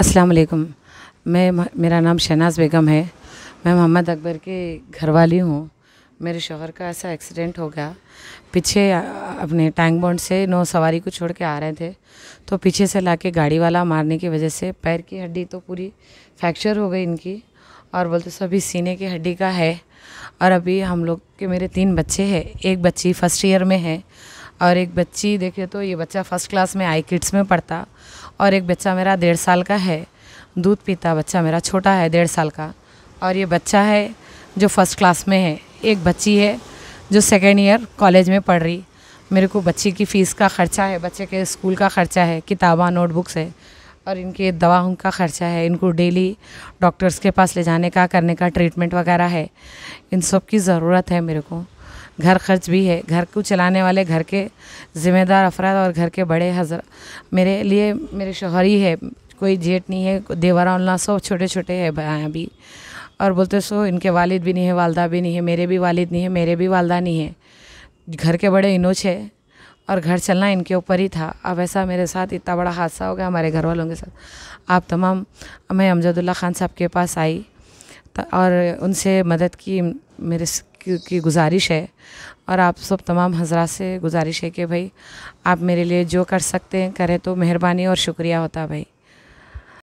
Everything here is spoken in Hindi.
अस्सलाम वालेकुम मैं मेरा नाम शहनाज बेगम है मैं मोहम्मद अकबर की घरवाली हूँ मेरे शोहर का ऐसा एक्सीडेंट हो गया पीछे अपने टैंक बॉन्ड से नौ सवारी को छोड़ के आ रहे थे तो पीछे से लाके गाड़ी वाला मारने की वजह से पैर की हड्डी तो पूरी फ्रैक्चर हो गई इनकी और बोलते सभी सीने की हड्डी का है और अभी हम लोग के मेरे तीन बच्चे हैं एक बच्ची फर्स्ट ईयर में है और एक बच्ची देखे तो ये बच्चा फर्स्ट क्लास में आई किड्स में पढ़ता और एक बच्चा मेरा डेढ़ साल का है दूध पीता बच्चा मेरा छोटा है डेढ़ साल का और ये बच्चा है जो फर्स्ट क्लास में है एक बच्ची है जो सेकेंड ईयर कॉलेज में पढ़ रही मेरे को बच्ची की फ़ीस का ख़र्चा है बच्चे के स्कूल का ख़र्चा है किताबा नोटबुक्स है और इनके दवाओं का ख़र्चा है इनको डेली डॉक्टर्स के पास ले जाने का करने का ट्रीटमेंट वगैरह है इन सब की ज़रूरत है मेरे को घर खर्च भी है घर को चलाने वाले घर के ज़िम्मेदार अफराद और घर के बड़े हजर मेरे लिए मेरे शोहर ही है कोई जेठ नहीं है देवरा उल्ला सब छोटे छोटे है भाया भी और बोलते सो इनके वालिद भी नहीं है वालदा भी नहीं है मेरे भी वालिद नहीं है मेरे भी वालदा नहीं है घर के बड़े इनोच है और घर चलना इनके ऊपर ही था अब ऐसा मेरे साथ इतना बड़ा हादसा हो गया हमारे घर वालों के साथ आप तमाम मैं अमजदुल्ला ख़ान साहब के पास आई और उनसे मदद की मेरे की गुजारिश है और आप सब तमाम हजरा से गुजारिश है कि भाई आप मेरे लिए जो कर सकते हैं करें तो मेहरबानी और शुक्रिया होता भाई